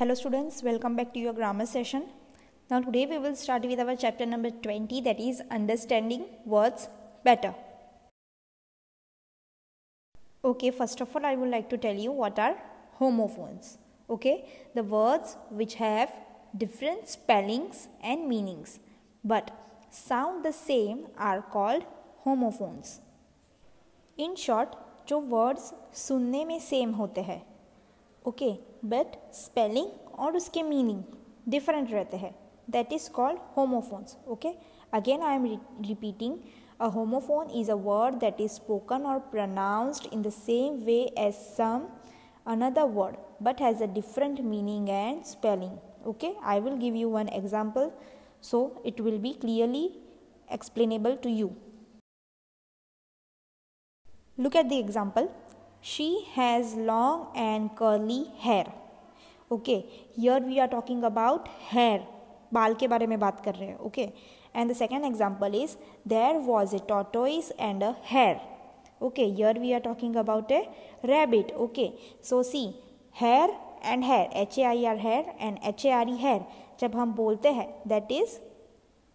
Hello students, welcome back to your grammar session. Now today we will start with our chapter number 20 that is understanding words better. Okay, first of all I would like to tell you what are homophones. Okay, the words which have different spellings and meanings but sound the same are called homophones. In short, जो words सुनने में same होते हैं Okay, but spelling और उसके meaning different. रहते हैं that is called again i am repeating a homophone is a word that is spoken or pronounced in the same way as some another word but has a different meaning and spelling okay i will give you one example so it will be clearly explainable to you look at the example she has long and curly hair. Okay, here we are talking about hair. बाल के बारे में बात कर रहे हैं okay and the second example is there was a tortoise and a hare okay यर we are talking about a rabbit okay so see hair and hare H A I R hair and H A R E hare जब हम बोलते हैं that is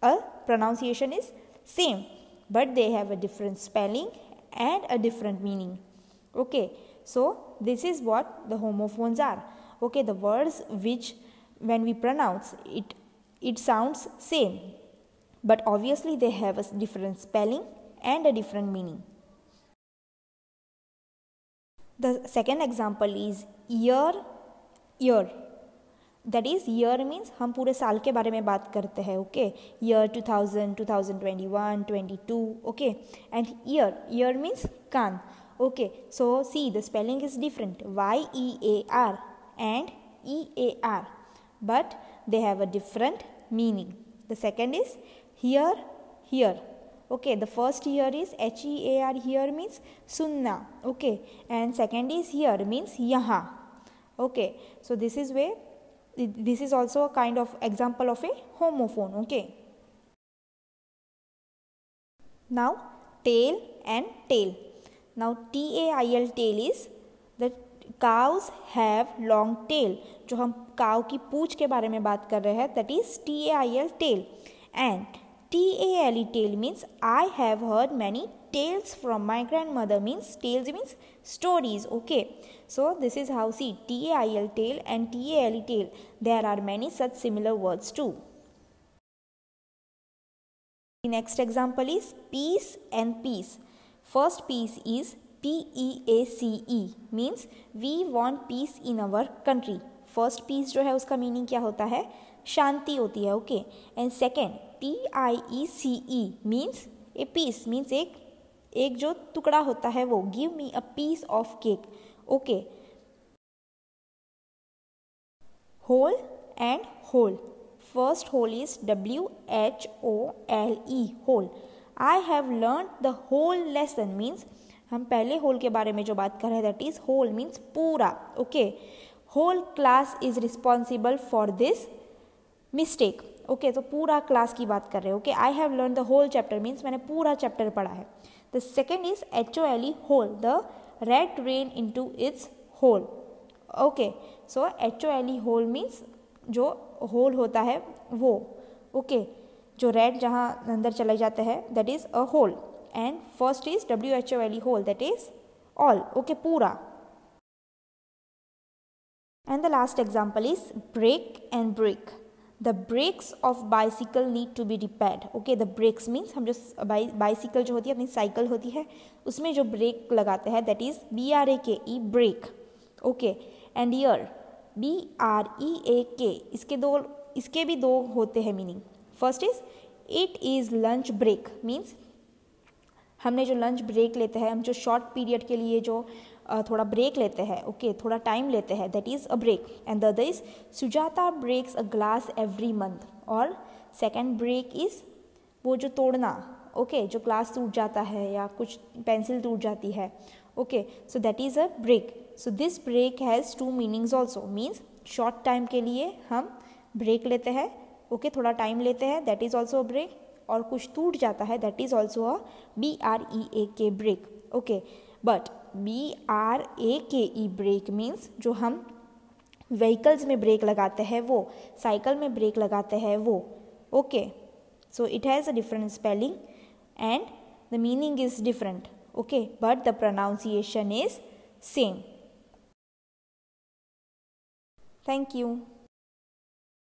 a pronunciation is same but they have a different spelling and a different meaning okay so this is what the homophones are okay the words which when we pronounce it it sounds same but obviously they have a different spelling and a different meaning the second example is year year That is year means means हम saal ke के mein baat karte hai. Okay, year 2000, 2021, 22, okay and ear ear means कान Okay, so see the spelling is different Y E A R and E A R, but they have a different meaning. The second is here, here. Okay, the first here is H E A R here means sunna. Okay, and second is here means yaha. Okay, so this is where this is also a kind of example of a homophone. Okay. Now tail and tail. Now tail tail is the cows have long tail. जो हम cow की पूछ के बारे में बात कर रहे हैं that is tail tail. And tail tail means I have heard many tales from my grandmother means tales means stories okay so this is how see tail tail and tail tail there are many such similar words too the next example is peace and peace First peace is P-E-A-C-E e, means we want peace in our country. First piece जो है उसका meaning क्या होता है शांति होती है okay and second P I E C E means a piece means एक एक जो टुकड़ा होता है वो give me a piece of cake okay hole and whole first whole is W H O L E whole I have learn the whole lesson means हम पहले whole के बारे में जो बात कर रहे हैं दैट इज होल मीन्स पूरा okay whole class is responsible for this mistake okay तो पूरा क्लास की बात कर रहे हैं okay I have learn the whole chapter means मैंने पूरा चैप्टर पढ़ा है the second is H O L E hole the rat ran in to its hole okay so H O L E hole means जो hole होता है वो okay okay. जो red जहाँ अंदर चले जाते हैं that is a hole and first is W H O L E whole that is all okay पूरा and the last example is break and brake the brakes of bicycle need to be repair okay the brakes means हम जो bicycle जो होती है अपनी cycle होती है उसमें जो ब्रेक लगाते हैं that is B R A K E brake okay and here B R E A K इसके दो इसके भी दो होते हैं meaning first is it is lunch break means हमने जो लंच ब्रेक लेते हैं हम जो शॉर्ट पीरियड के लिए जो थोड़ा ब्रेक लेते हैं ओके okay, थोड़ा टाइम लेते हैं that is a break and the other is Sujata breaks a glass every month और सेकेंड ब्रेक इज़ वो जो तोड़ना ओके okay, जो ग्लास टूट जाता है या कुछ पेंसिल टूट जाती है okay so that is a break so this break has two meanings also means short time के लिए हम ब्रेक लेते हैं ओके थोड़ा टाइम लेते हैं that is also a break और कुछ टूट जाता है that is also a B R E A K break okay but B R A K E break means जो हम व्हीकल्स में ब्रेक लगाते हैं वो साइकिल में ब्रेक लगाते हैं वो okay so it has a different spelling and the meaning is different okay but the pronunciation is same thank you